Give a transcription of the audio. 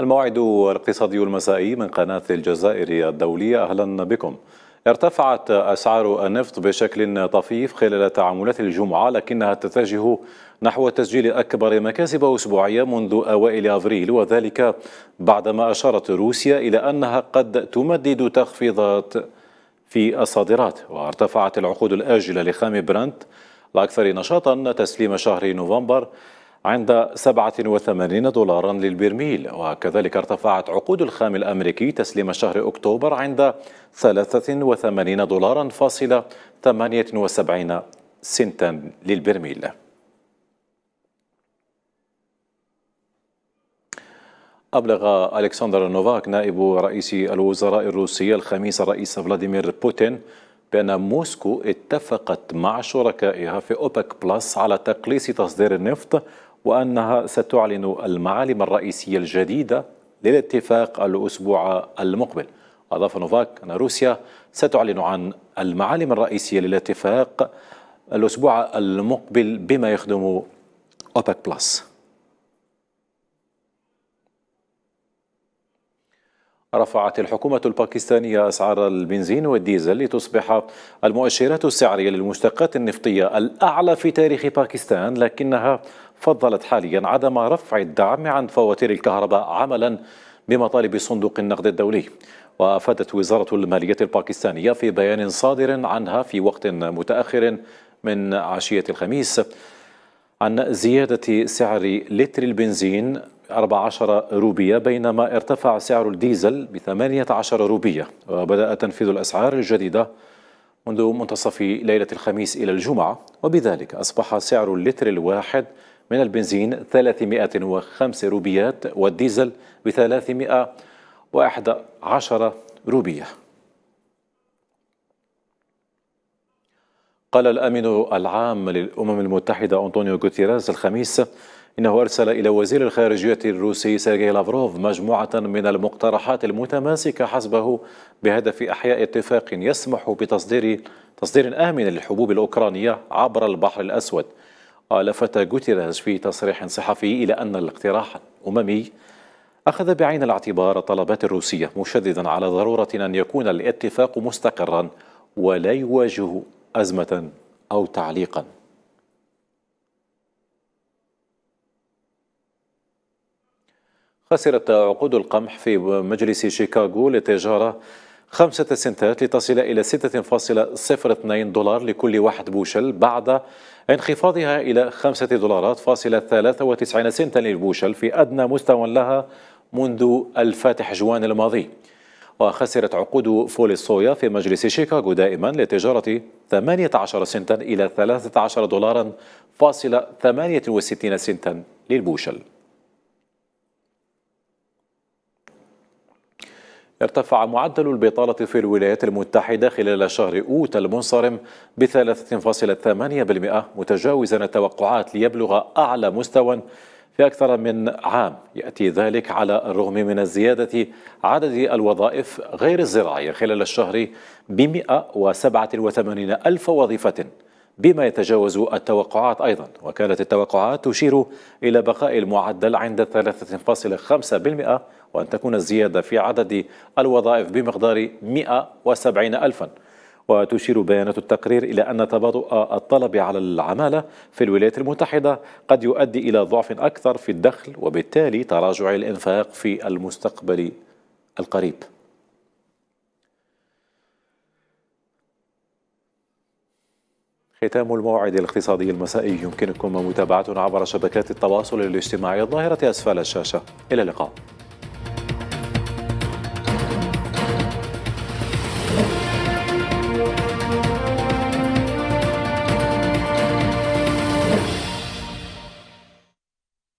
الموعد الاقتصادي المسائي من قناة الجزائر الدولية أهلا بكم ارتفعت أسعار النفط بشكل طفيف خلال تعاملات الجمعة لكنها تتجه نحو تسجيل أكبر مكاسب أسبوعية منذ أوائل أفريل وذلك بعدما أشارت روسيا إلى أنها قد تمدد تخفيضات في الصادرات وارتفعت العقود الآجلة لخام برنت الأكثر نشاطا تسليم شهر نوفمبر عند 87 دولارا للبرميل وكذلك ارتفعت عقود الخام الأمريكي تسليم شهر أكتوبر عند 83 دولارا فاصلة 78 سنتا للبرميل أبلغ ألكسندر نوفاك نائب رئيس الوزراء الروسي الخميس الرئيس فلاديمير بوتين بأن موسكو اتفقت مع شركائها في أوبك بلس على تقليص تصدير النفط وأنها ستعلن المعالم الرئيسية الجديدة للاتفاق الأسبوع المقبل أضاف نوفاك أن روسيا ستعلن عن المعالم الرئيسية للاتفاق الأسبوع المقبل بما يخدم أوبك بلس رفعت الحكومة الباكستانية أسعار البنزين والديزل لتصبح المؤشرات السعرية للمشتقات النفطية الأعلى في تاريخ باكستان لكنها فضلت حاليا عدم رفع الدعم عن فواتير الكهرباء عملا بمطالب صندوق النقد الدولي وأفادت وزارة المالية الباكستانية في بيان صادر عنها في وقت متأخر من عشية الخميس عن زيادة سعر لتر البنزين 14 روبية بينما ارتفع سعر الديزل ب 18 روبية وبدأ تنفيذ الأسعار الجديدة منذ منتصف ليلة الخميس إلى الجمعة وبذلك أصبح سعر اللتر الواحد من البنزين 305 روبيات والديزل ب 311 روبية قال الأمين العام للأمم المتحدة أنطونيو غوتيريز الخميس إنه أرسل إلى وزير الخارجية الروسي سيرجي لافروف مجموعة من المقترحات المتماسكة حسبه بهدف إحياء اتفاق يسمح بتصدير تصدير آمن للحبوب الأوكرانية عبر البحر الأسود ولفت جوتيرز في تصريح صحفي إلى أن الاقتراح الأممي أخذ بعين الاعتبار الطلبات الروسية مشددا على ضرورة أن يكون الاتفاق مستقرا ولا يواجه أزمة أو تعليقا خسرت عقود القمح في مجلس شيكاغو للتجارة خمسة سنتات لتصل إلى 6.02 دولار لكل واحد بوشل بعد انخفاضها إلى خمسة دولارات فاصلة وتسعين سنتا للبوشل في أدنى مستوى لها منذ الفاتح جوان الماضي وخسرت عقود فول الصويا في مجلس شيكاغو دائما لتجارة 18 سنتا إلى 13 دولارا فاصلة 68 سنتا للبوشل ارتفع معدل البطالة في الولايات المتحدة خلال شهر أوت المنصرم ب 3.8% متجاوزا التوقعات ليبلغ أعلى مستوى في أكثر من عام يأتي ذلك على الرغم من الزيادة عدد الوظائف غير الزراعية خلال الشهر ب 187 ألف وظيفة بما يتجاوز التوقعات أيضا وكانت التوقعات تشير إلى بقاء المعدل عند 3.5% وأن تكون الزيادة في عدد الوظائف بمقدار 170 ألفاً وتشير بيانات التقرير إلى أن تباطؤ الطلب على العمالة في الولايات المتحدة قد يؤدي إلى ضعف أكثر في الدخل وبالتالي تراجع الإنفاق في المستقبل القريب ختام الموعد الاقتصادي المسائي يمكنكم متابعتنا عبر شبكات التواصل الاجتماعي الظاهرة أسفل الشاشة إلى اللقاء